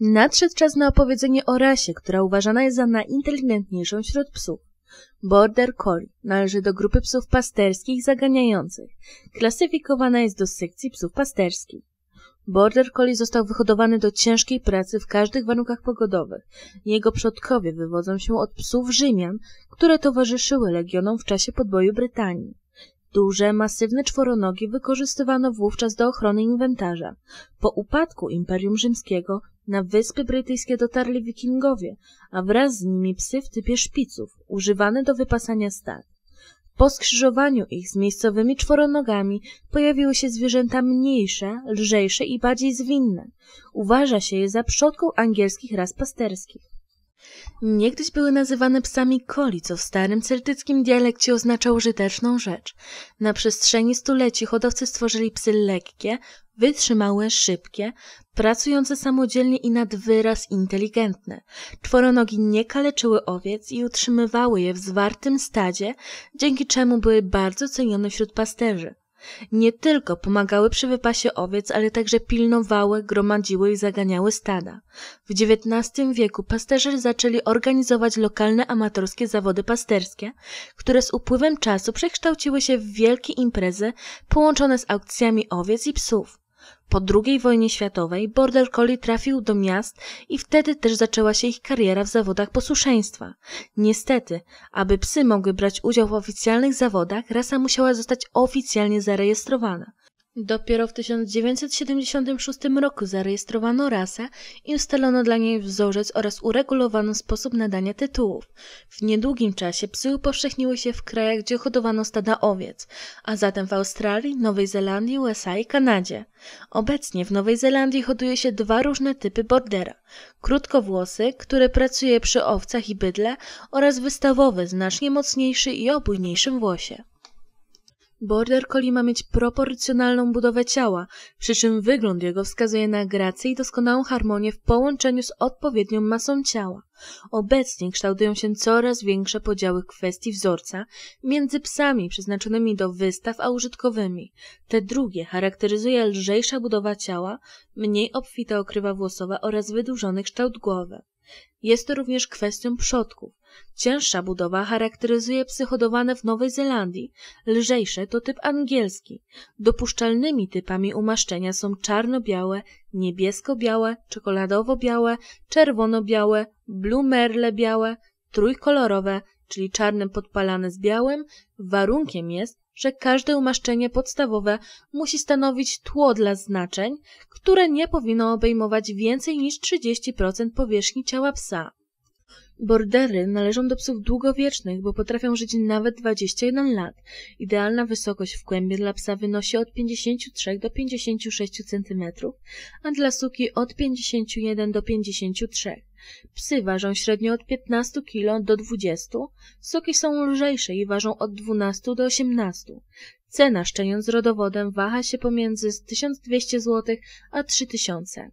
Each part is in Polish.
Nadszedł czas na opowiedzenie o rasie, która uważana jest za najinteligentniejszą wśród psów. Border Collie należy do grupy psów pasterskich zaganiających. Klasyfikowana jest do sekcji psów pasterskich. Border Collie został wyhodowany do ciężkiej pracy w każdych warunkach pogodowych. Jego przodkowie wywodzą się od psów Rzymian, które towarzyszyły legionom w czasie podboju Brytanii. Duże, masywne czworonogi wykorzystywano wówczas do ochrony inwentarza. Po upadku Imperium Rzymskiego na Wyspy Brytyjskie dotarli wikingowie, a wraz z nimi psy w typie szpiców, używane do wypasania stad. Po skrzyżowaniu ich z miejscowymi czworonogami pojawiły się zwierzęta mniejsze, lżejsze i bardziej zwinne. Uważa się je za przodków angielskich ras pasterskich. Niegdyś były nazywane psami koli, co w starym celtyckim dialekcie oznacza użyteczną rzecz. Na przestrzeni stuleci hodowcy stworzyli psy lekkie, wytrzymałe, szybkie, pracujące samodzielnie i nad wyraz inteligentne. Czworonogi nie kaleczyły owiec i utrzymywały je w zwartym stadzie, dzięki czemu były bardzo cenione wśród pasterzy. Nie tylko pomagały przy wypasie owiec, ale także pilnowały, gromadziły i zaganiały stada. W XIX wieku pasterze zaczęli organizować lokalne amatorskie zawody pasterskie, które z upływem czasu przekształciły się w wielkie imprezy połączone z aukcjami owiec i psów. Po II wojnie światowej border collie trafił do miast i wtedy też zaczęła się ich kariera w zawodach posłuszeństwa. Niestety, aby psy mogły brać udział w oficjalnych zawodach, rasa musiała zostać oficjalnie zarejestrowana. Dopiero w 1976 roku zarejestrowano rasę i ustalono dla niej wzorzec oraz uregulowano sposób nadania tytułów. W niedługim czasie psy upowszechniły się w krajach, gdzie hodowano stada owiec, a zatem w Australii, Nowej Zelandii, USA i Kanadzie. Obecnie w Nowej Zelandii hoduje się dwa różne typy bordera. Krótkowłosy, który pracuje przy owcach i bydle oraz wystawowy, znacznie mocniejszy i o bujniejszym włosie. Border Collie ma mieć proporcjonalną budowę ciała, przy czym wygląd jego wskazuje na grację i doskonałą harmonię w połączeniu z odpowiednią masą ciała. Obecnie kształtują się coraz większe podziały kwestii wzorca między psami przeznaczonymi do wystaw a użytkowymi. Te drugie charakteryzuje lżejsza budowa ciała, mniej obfita okrywa włosowa oraz wydłużony kształt głowy. Jest to również kwestią przodków. Cięższa budowa charakteryzuje psy hodowane w Nowej Zelandii, lżejsze to typ angielski. Dopuszczalnymi typami umaszczenia są czarno-białe, niebiesko-białe, czekoladowo-białe, czerwono-białe, blue merle białe, trójkolorowe, czyli czarne podpalane z białym. Warunkiem jest, że każde umaszczenie podstawowe musi stanowić tło dla znaczeń, które nie powinno obejmować więcej niż 30% powierzchni ciała psa. Bordery należą do psów długowiecznych, bo potrafią żyć nawet 21 lat. Idealna wysokość w kłębie dla psa wynosi od 53 do 56 cm, a dla suki od 51 do 53. Psy ważą średnio od 15 kg do 20, soki są lżejsze i ważą od 12 do 18. Cena szczeniąc z rodowodem waha się pomiędzy 1200 zł a 3000 zł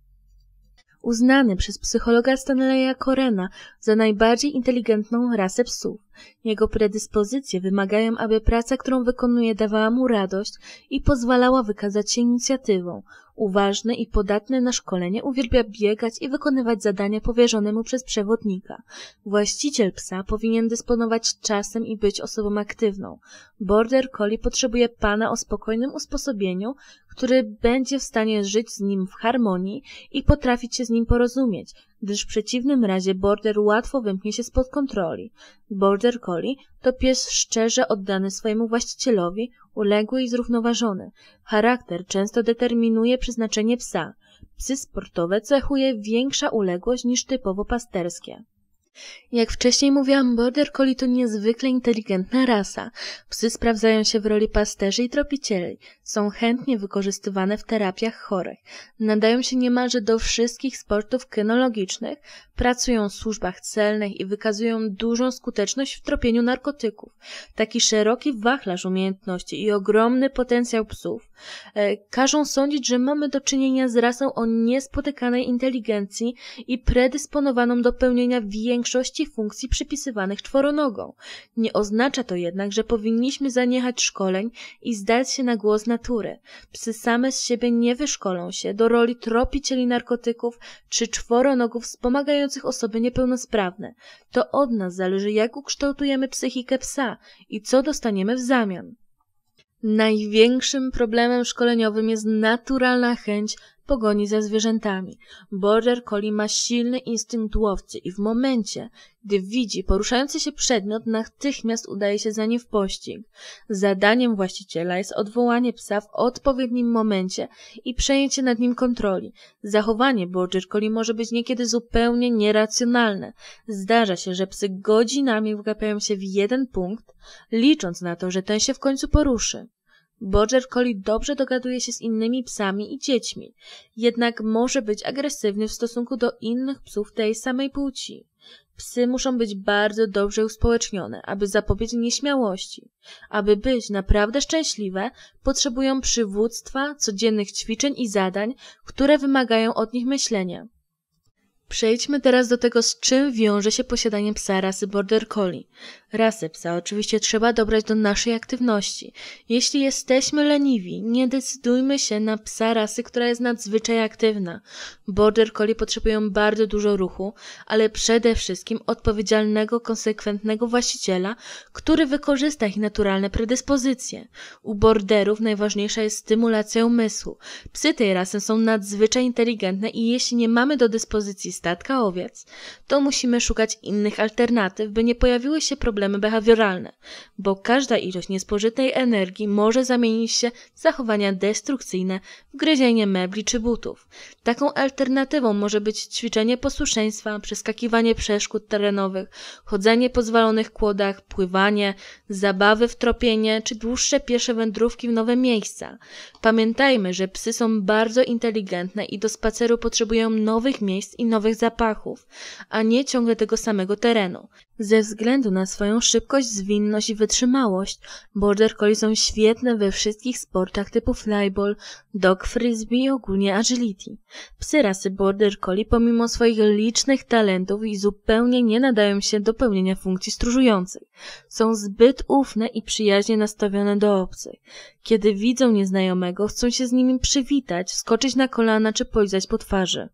uznany przez psychologa Stanleya Corena za najbardziej inteligentną rasę psów. Jego predyspozycje wymagają, aby praca, którą wykonuje, dawała mu radość i pozwalała wykazać się inicjatywą. Uważny i podatny na szkolenie uwielbia biegać i wykonywać zadania powierzone mu przez przewodnika. Właściciel psa powinien dysponować czasem i być osobą aktywną. Border Collie potrzebuje pana o spokojnym usposobieniu, który będzie w stanie żyć z nim w harmonii i potrafić się z nim porozumieć, gdyż w przeciwnym razie border łatwo wymknie się spod kontroli. Border collie to pies szczerze oddany swojemu właścicielowi, uległy i zrównoważony. Charakter często determinuje przeznaczenie psa. Psy sportowe cechuje większa uległość niż typowo pasterskie. Jak wcześniej mówiłam, border collie to niezwykle inteligentna rasa. Psy sprawdzają się w roli pasterzy i tropicieli. Są chętnie wykorzystywane w terapiach chorych. Nadają się niemalże do wszystkich sportów kynologicznych. Pracują w służbach celnych i wykazują dużą skuteczność w tropieniu narkotyków. Taki szeroki wachlarz umiejętności i ogromny potencjał psów E, każą sądzić, że mamy do czynienia z rasą o niespotykanej inteligencji i predysponowaną do pełnienia większości funkcji przypisywanych czworonogą. Nie oznacza to jednak, że powinniśmy zaniechać szkoleń i zdać się na głos natury. Psy same z siebie nie wyszkolą się do roli tropicieli narkotyków czy czworonogów wspomagających osoby niepełnosprawne. To od nas zależy, jak ukształtujemy psychikę psa i co dostaniemy w zamian. Największym problemem szkoleniowym jest naturalna chęć pogoni za zwierzętami. Border Collie ma silny instynkt łowcy i w momencie, gdy widzi poruszający się przedmiot, natychmiast udaje się za nim w pościg. Zadaniem właściciela jest odwołanie psa w odpowiednim momencie i przejęcie nad nim kontroli. Zachowanie Border Collie może być niekiedy zupełnie nieracjonalne. Zdarza się, że psy godzinami wgapiają się w jeden punkt, licząc na to, że ten się w końcu poruszy. Border Collie dobrze dogaduje się z innymi psami i dziećmi, jednak może być agresywny w stosunku do innych psów tej samej płci. Psy muszą być bardzo dobrze uspołecznione, aby zapobiec nieśmiałości. Aby być naprawdę szczęśliwe, potrzebują przywództwa, codziennych ćwiczeń i zadań, które wymagają od nich myślenia. Przejdźmy teraz do tego, z czym wiąże się posiadanie psa rasy Border Collie. Rasy psa oczywiście trzeba dobrać do naszej aktywności. Jeśli jesteśmy leniwi, nie decydujmy się na psa rasy, która jest nadzwyczaj aktywna. Border collie potrzebują bardzo dużo ruchu, ale przede wszystkim odpowiedzialnego, konsekwentnego właściciela, który wykorzysta ich naturalne predyspozycje. U borderów najważniejsza jest stymulacja umysłu. Psy tej rasy są nadzwyczaj inteligentne i jeśli nie mamy do dyspozycji statka owiec, to musimy szukać innych alternatyw, by nie pojawiły się problemy problemy behawioralne, bo każda ilość niespożytej energii może zamienić się w zachowania destrukcyjne, w gryzienie mebli czy butów. Taką alternatywą może być ćwiczenie posłuszeństwa, przeskakiwanie przeszkód terenowych, chodzenie po zwalonych kłodach, pływanie, zabawy w tropienie czy dłuższe piesze wędrówki w nowe miejsca. Pamiętajmy, że psy są bardzo inteligentne i do spaceru potrzebują nowych miejsc i nowych zapachów, a nie ciągle tego samego terenu. Ze względu na swoją szybkość, zwinność i wytrzymałość. Border Collie są świetne we wszystkich sportach typu flyball, dog frisbee i ogólnie agility. Psy rasy Border Collie pomimo swoich licznych talentów i zupełnie nie nadają się do pełnienia funkcji stróżujących. Są zbyt ufne i przyjaźnie nastawione do obcych. Kiedy widzą nieznajomego, chcą się z nimi przywitać, skoczyć na kolana czy polizać po twarzy.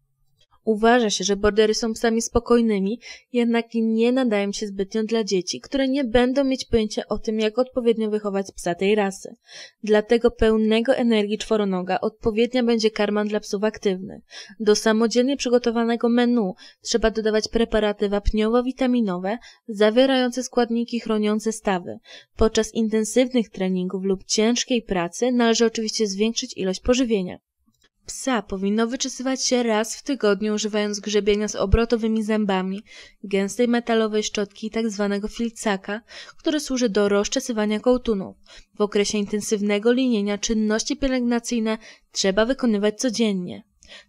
Uważa się, że bordery są psami spokojnymi, jednak nie nadają się zbytnio dla dzieci, które nie będą mieć pojęcia o tym, jak odpowiednio wychować psa tej rasy. Dlatego pełnego energii czworonoga odpowiednia będzie karma dla psów aktywnych. Do samodzielnie przygotowanego menu trzeba dodawać preparaty wapniowo-witaminowe, zawierające składniki chroniące stawy. Podczas intensywnych treningów lub ciężkiej pracy należy oczywiście zwiększyć ilość pożywienia. Psa powinno wyczesywać się raz w tygodniu używając grzebienia z obrotowymi zębami, gęstej metalowej szczotki i tzw. Tak filcaka, który służy do rozczesywania kołtunów. W okresie intensywnego linienia czynności pielęgnacyjne trzeba wykonywać codziennie.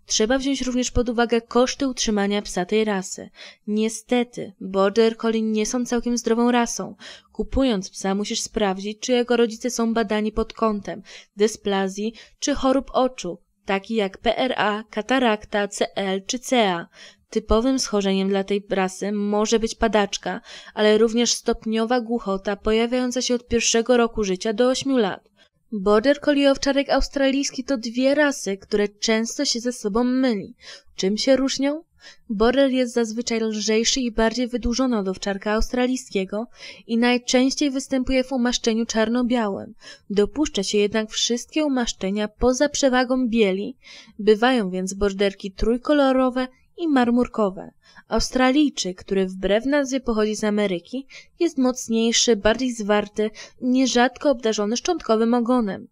Trzeba wziąć również pod uwagę koszty utrzymania psa tej rasy. Niestety, border collie nie są całkiem zdrową rasą. Kupując psa musisz sprawdzić, czy jego rodzice są badani pod kątem dysplazji czy chorób oczu, taki jak PRA, katarakta, CL czy CA. Typowym schorzeniem dla tej rasy może być padaczka, ale również stopniowa głuchota pojawiająca się od pierwszego roku życia do 8 lat. Border Collie owczarek australijski to dwie rasy, które często się ze sobą myli. Czym się różnią? Borel jest zazwyczaj lżejszy i bardziej wydłużony od owczarka australijskiego i najczęściej występuje w umaszczeniu czarno-białym. Dopuszcza się jednak wszystkie umaszczenia poza przewagą bieli, bywają więc borderki trójkolorowe i marmurkowe. Australijczyk, który wbrew nazwie pochodzi z Ameryki, jest mocniejszy, bardziej zwarty, nierzadko obdarzony szczątkowym ogonem.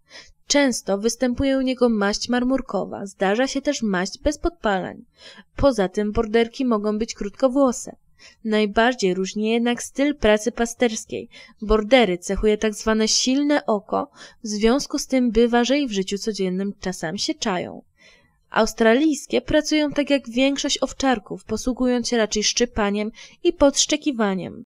Często występuje u niego maść marmurkowa, zdarza się też maść bez podpalań. Poza tym borderki mogą być krótkowłose. Najbardziej różni jednak styl pracy pasterskiej. Bordery cechuje tak zwane silne oko, w związku z tym bywa, że i w życiu codziennym czasem się czają. Australijskie pracują tak jak większość owczarków, posługując się raczej szczypaniem i podszczekiwaniem.